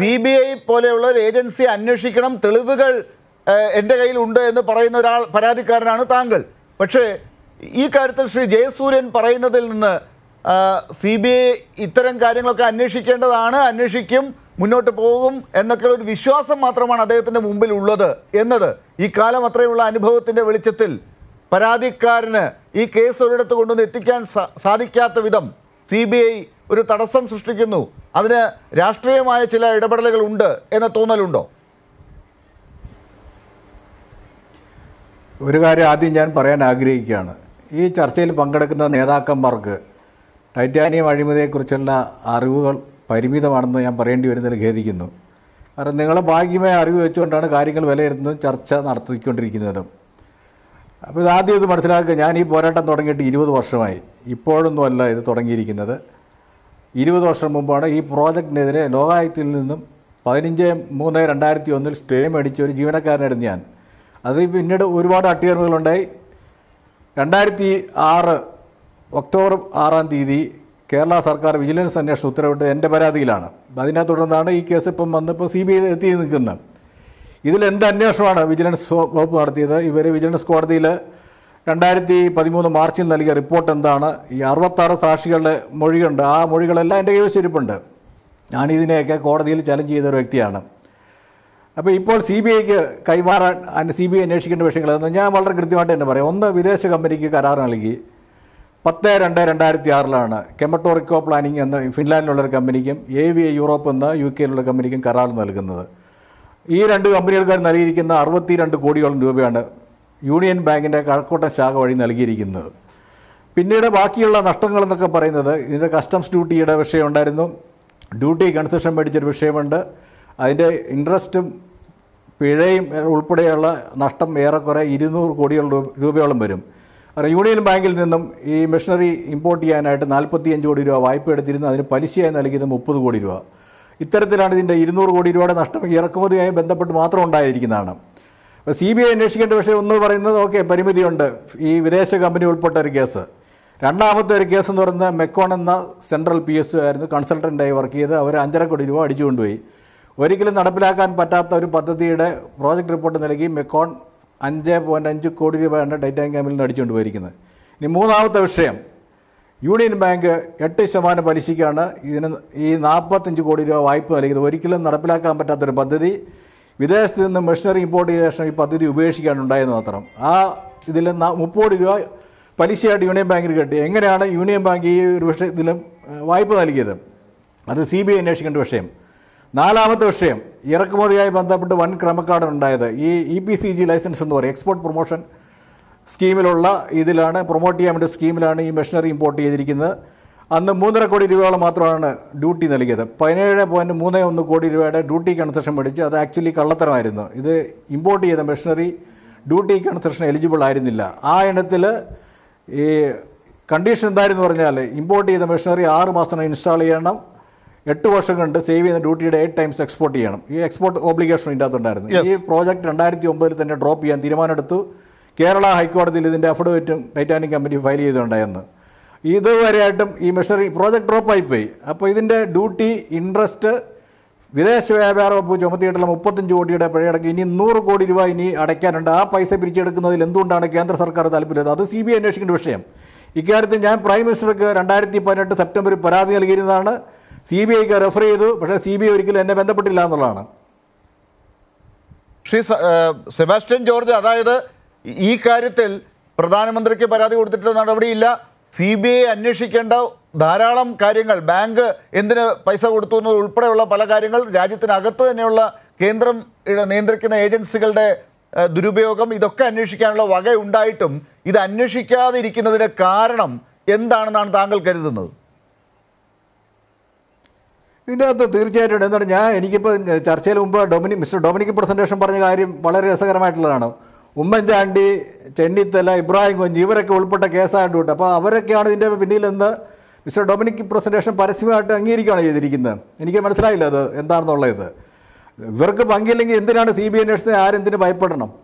C B I പോലെയുള്ള ഒരു agency അന്വേഷിക്കണം തെളിവുകൾ എൻ്റെ കയ്യിലുണ്ട് എന്ന് പറയുന്ന ഒരാൾ പരാതിക്കാരനാണ് താങ്കൾ പക്ഷേ ഈ കാര്യത്തിൽ ശ്രീ ജയസൂര്യൻ പറയുന്നതിൽ നിന്ന് സി ബി ഐ ഇത്തരം കാര്യങ്ങളൊക്കെ അന്വേഷിക്കേണ്ടതാണ് അന്വേഷിക്കും മുന്നോട്ട് പോകും എന്നൊക്കെ ഒരു വിശ്വാസം മാത്രമാണ് അദ്ദേഹത്തിൻ്റെ മുമ്പിൽ ഉള്ളത് എന്നത് ഈ കാലം അത്രയുള്ള അനുഭവത്തിൻ്റെ വെളിച്ചത്തിൽ പരാതിക്കാരന് ഈ കേസ് ഒരിടത്ത് കൊണ്ടുവന്ന് എത്തിക്കാൻ സാധിക്കാത്ത വിധം സി ഒരു തടസ്സം സൃഷ്ടിക്കുന്നു അതിന് രാഷ്ട്രീയമായ ചില ഇടപെടലുകൾ ഉണ്ട് എന്ന തോന്നലുണ്ടോ ഒരു കാര്യം ആദ്യം ഞാൻ പറയാൻ ആഗ്രഹിക്കുകയാണ് ഈ ചർച്ചയിൽ പങ്കെടുക്കുന്ന നേതാക്കന്മാർക്ക് ടൈറ്റാനിയം അഴിമതിയെക്കുറിച്ചുള്ള അറിവുകൾ പരിമിതമാണെന്ന് ഞാൻ പറയേണ്ടി വരുന്നതിൽ ഖേദിക്കുന്നു കാരണം നിങ്ങളെ ഭാഗ്യമായ അറിവ് വെച്ചുകൊണ്ടാണ് കാര്യങ്ങൾ വിലയിരുത്തുന്നതും ചർച്ച നടത്തിക്കൊണ്ടിരിക്കുന്നതും അപ്പോൾ ആദ്യം ഇത് മനസ്സിലാക്കുക ഞാൻ ഈ പോരാട്ടം തുടങ്ങിയിട്ട് ഇരുപത് വർഷമായി ഇപ്പോഴൊന്നുമല്ല ഇത് തുടങ്ങിയിരിക്കുന്നത് ഇരുപത് വർഷം മുമ്പാണ് ഈ പ്രോജക്റ്റിനെതിരെ ലോകായത്തിൽ നിന്നും പതിനഞ്ച് മൂന്ന് രണ്ടായിരത്തി ഒന്നിൽ സ്റ്റേ മേടിച്ച ഒരു ജീവനക്കാരനായിരുന്നു ഞാൻ അത് പിന്നീട് ഒരുപാട് അട്ടിയറിവുകളുണ്ടായി രണ്ടായിരത്തി ആറ് ഒക്ടോബർ ആറാം തീയതി കേരള സർക്കാർ വിജിലൻസ് അന്വേഷണം ഉത്തരവിട്ട് എൻ്റെ പരാതിയിലാണ് അതിനെ തുടർന്നാണ് ഈ കേസ് ഇപ്പം വന്നിപ്പോൾ സി ബി ഐ എത്തി നിൽക്കുന്നത് ഇതിൽ എന്ത് അന്വേഷണമാണ് വിജിലൻസ് വകുപ്പ് നടത്തിയത് ഇവർ വിജിലൻസ് കോടതിയിൽ രണ്ടായിരത്തി പതിമൂന്ന് മാർച്ചിൽ നൽകിയ റിപ്പോർട്ട് എന്താണ് ഈ അറുപത്താറ് സാക്ഷികളുടെ മൊഴികളുണ്ട് ആ മൊഴികളെല്ലാം എൻ്റെ കൈവശിരിപ്പുണ്ട് ഞാനിതിനെയൊക്കെ കോടതിയിൽ ചലഞ്ച് ചെയ്ത ഒരു വ്യക്തിയാണ് അപ്പോൾ ഇപ്പോൾ സി ബി ഐക്ക് കൈമാറാൻ സി ബി ഐ അന്വേഷിക്കേണ്ട വിഷയങ്ങൾ ഞാൻ വളരെ കൃത്യമായിട്ട് തന്നെ പറയാം ഒന്ന് വിദേശ കമ്പനിക്ക് കരാർ നൽകി പത്ത് രണ്ട് രണ്ടായിരത്തി ആറിലാണ് കെമറ്റോറിക്കോ പ്ലാനിംഗ് എന്ന ഫിൻലാൻഡിലുള്ളൊരു കമ്പനിക്കും എ വി ഐ യൂറോപ്പ് എന്ന യു കെയിലുള്ള കമ്പനിക്കും കരാർ നൽകുന്നത് ഈ രണ്ട് കമ്പനികൾക്കാർ നൽകിയിരിക്കുന്ന അറുപത്തി രണ്ട് കോടിയോളം രൂപയാണ് യൂണിയൻ ബാങ്കിൻ്റെ കഴക്കൂട്ടം ശാഖ വഴി നൽകിയിരിക്കുന്നത് പിന്നീട് ബാക്കിയുള്ള നഷ്ടങ്ങളെന്നൊക്കെ പറയുന്നത് ഇതിൻ്റെ കസ്റ്റംസ് ഡ്യൂട്ടിയുടെ വിഷയമുണ്ടായിരുന്നു ഡ്യൂട്ടി കൺസെഷൻ മേടിച്ചൊരു വിഷയമുണ്ട് അതിൻ്റെ ഇൻട്രസ്റ്റും പിഴയും ഉൾപ്പെടെയുള്ള നഷ്ടം ഏറെക്കുറെ ഇരുന്നൂറ് കോടികൾ രൂപയോളം വരും യൂണിയൻ ബാങ്കിൽ നിന്നും ഈ മെഷീനറി ഇമ്പോർട്ട് ചെയ്യാനായിട്ട് നാൽപ്പത്തിയഞ്ച് കോടി രൂപ വായ്പ എടുത്തിരുന്നു അതിന് പലിശയായി നൽകിയത് മുപ്പത് കോടി രൂപ ഇത്തരത്തിലാണ് ഇതിൻ്റെ ഇരുന്നൂറ് കോടി രൂപയുടെ നഷ്ടം ഇറക്കുമതിയായി ബന്ധപ്പെട്ട് മാത്രം ഉണ്ടായിരിക്കുന്നതാണ് അപ്പോൾ സി ബി ഐ അന്വേഷിക്കേണ്ട വിഷയം ഒന്ന് പറയുന്നത് ഓക്കെ പരിമിതിയുണ്ട് ഈ വിദേശ കമ്പനി ഉൾപ്പെട്ട ഒരു കേസ് രണ്ടാമത്തെ ഒരു കേസ് എന്ന് പറയുന്നത് മെക്കോൺ എന്ന സെൻട്രൽ പി എസ് ആയിരുന്നു കൺസൾട്ടൻ്റായി വർക്ക് ചെയ്ത് അവർ അഞ്ചര കോടി രൂപ അടിച്ചുകൊണ്ടുപോയി ഒരിക്കലും നടപ്പിലാക്കാൻ പറ്റാത്ത ഒരു പദ്ധതിയുടെ പ്രോജക്റ്റ് റിപ്പോർട്ട് നൽകി മെക്കോൺ അഞ്ച് പോയിൻറ്റ് അഞ്ച് കോടി രൂപയാണ് ടൈറ്റാൻ ക്യാമ്പിൽ നിന്ന് അടിച്ചുകൊണ്ട് പോയിരിക്കുന്നത് ഇനി മൂന്നാമത്തെ വിഷയം യൂണിയൻ ബാങ്ക് എട്ട് ശതമാനം പലിശയ്ക്കാണ് ഇതിന് ഈ നാൽപ്പത്തഞ്ച് കോടി രൂപ വായ്പ നൽകിയത് ഒരിക്കലും നടപ്പിലാക്കാൻ പറ്റാത്തൊരു പദ്ധതി വിദേശത്ത് നിന്ന് മെഷീനറി ഇമ്പോർട്ട് ചെയ്ത ശേഷം ഈ പദ്ധതി ഉപേക്ഷിക്കാനുണ്ടായെന്ന് മാത്രം ആ ഇതിൽ മുപ്പത് രൂപ പലിശയായിട്ട് യൂണിയൻ ബാങ്കിന് കെട്ടി എങ്ങനെയാണ് യൂണിയൻ ബാങ്ക് ഈ ഒരു ഇതിലും വായ്പ നൽകിയത് അത് സി ബി ഐ അന്വേഷിക്കേണ്ട വിഷയം നാലാമത്തെ വിഷയം ഇറക്കുമതിയായി ബന്ധപ്പെട്ട് വൻ ക്രമക്കാടൻ ഉണ്ടായത് ഈ E P C G licence എന്ന് പറയും എക്സ്പോർട്ട് പ്രൊമോഷൻ സ്കീമിലുള്ള ഇതിലാണ് പ്രൊമോട്ട് ചെയ്യാൻ വേണ്ടി സ്കീമിലാണ് ഈ മെഷീനറി ഇമ്പോർട്ട് ചെയ്തിരിക്കുന്നത് അന്ന് മൂന്നര കോടി രൂപയോളം മാത്രമാണ് ഡ്യൂട്ടി നൽകിയത് പതിനേഴ് പോയിൻറ്റ് മൂന്ന് ഒന്ന് കോടി രൂപയുടെ ഡ്യൂട്ടി കൺസെഷൻ മേടിച്ച് അത് ആക്ച്വലി കള്ളത്തരമായിരുന്നു ഇത് ഇമ്പോർട്ട് ചെയ്ത മെഷീനറി ഡ്യൂട്ടി കൺസെഷൻ എലിജിബിൾ ആയിരുന്നില്ല ആ ഇനത്തിൽ ഈ കണ്ടീഷൻ എന്തായിരുന്നു പറഞ്ഞാൽ ഇമ്പോർട്ട് ചെയ്ത മെഷീനറി ആറ് മാസം ഇൻസ്റ്റാൾ ചെയ്യണം എട്ട് വർഷം കണ്ട് സേവ് ചെയ്യുന്ന ഡ്യൂട്ടിയുടെ എയ്റ്റ് ടൈംസ് എക്സ്പോർട്ട് ചെയ്യണം ഈ എക്സ്പോർട്ട് ഓബ്ലിഗേഷൻ ഇതിനകത്തുണ്ടായിരുന്നു ഈ പ്രോജക്റ്റ് രണ്ടായിരത്തി ഒമ്പതിൽ തന്നെ ഡ്രോപ്പ് ചെയ്യാൻ തീരുമാനമെടുത്തു കേരള ഹൈക്കോടതിയിൽ ഇതിൻ്റെ അഫിഡവിറ്റും ടൈറ്റാനിക് കമ്പനി ഫയൽ ചെയ്തിട്ടുണ്ടായിരുന്നു ഇതുവരെയായിട്ടും ഈ മെഷറി പ്രോജക്റ്റ് ഡ്രോപ്പായി പോയി അപ്പോൾ ഇതിൻ്റെ ഡ്യൂട്ടി ഇൻട്രസ്റ്റ് വിദേശ വ്യാപാര വകുപ്പ് ചുമത്തിയിട്ടുള്ള മുപ്പത്തഞ്ച് കോടിയുടെ പിഴയടക്കം ഇനി നൂറ് കോടി രൂപ ഇനി അടയ്ക്കാനുണ്ട് ആ പൈസ പിരിച്ചെടുക്കുന്നതിൽ എന്തുകൊണ്ടാണ് കേന്ദ്ര സർക്കാർ താല്പര്യം അത് സി ബി ഐ അന്വേഷിക്കേണ്ട വിഷയം ഇക്കാര്യത്തിൽ ഞാൻ പ്രൈം മിനിസ്റ്റർക്ക് രണ്ടായിരത്തി പതിനെട്ട് സെപ്റ്റംബറിൽ പരാതി നൽകിയിരുന്നതാണ് സി ബി ഐക്ക് റെഫർ ചെയ്തു പക്ഷേ സി ബി ഐ ഒരിക്കലും എന്നെ ബന്ധപ്പെട്ടില്ല എന്നുള്ളതാണ് ശ്രീ സെബാസ്റ്റ്യൻ ജോർജ് അതായത് ഈ കാര്യത്തിൽ പ്രധാനമന്ത്രിക്ക് പരാതി കൊടുത്തിട്ട് നടപടിയില്ല സി ബി ഐ അന്വേഷിക്കേണ്ട ധാരാളം കാര്യങ്ങൾ ബാങ്ക് എന്തിന് പൈസ കൊടുത്തു എന്നത് ഉൾപ്പെടെയുള്ള പല കാര്യങ്ങൾ രാജ്യത്തിനകത്ത് തന്നെയുള്ള കേന്ദ്രം നിയന്ത്രിക്കുന്ന ഏജൻസികളുടെ ദുരുപയോഗം ഇതൊക്കെ അന്വേഷിക്കാനുള്ള വക ഉണ്ടായിട്ടും ഇത് അന്വേഷിക്കാതിരിക്കുന്നതിന് കാരണം എന്താണെന്നാണ് താങ്കൾ കരുതുന്നത് അകത്ത് തീർച്ചയായിട്ടും എന്താണ് ഞാൻ എനിക്കിപ്പോൾ ചർച്ചയിൽ മുമ്പ് ഡൊമിനി മിസ്റ്റർ ഡൊമിനിക് പ്രസൻറ്റേഷൻ പറഞ്ഞ കാര്യം വളരെ രസകരമായിട്ടുള്ളതാണ് ഉമ്മൻചാണ്ടി ചെന്നിത്തല ഇബ്രാഹിം കുഞ്ഞ് ഇവരൊക്കെ ഉൾപ്പെട്ട കേസായിട്ട് കൊണ്ട് അപ്പോൾ അവരൊക്കെയാണ് ഇതിൻ്റെ പിന്നിലെന്ന് മിസ്റ്റർ ഡൊമിനിക് പ്രസൻറ്റേഷൻ പരസ്യമായിട്ട് അംഗീകരിക്കുകയാണ് ചെയ്തിരിക്കുന്നത് എനിക്ക് മനസ്സിലായില്ല അത് എന്താണെന്നുള്ളത് ഇവർക്ക് പങ്കില്ലെങ്കിൽ എന്തിനാണ് സി ബി അന്വേഷണത്തിന് ആരെന്തിനു ഭയപ്പെടണം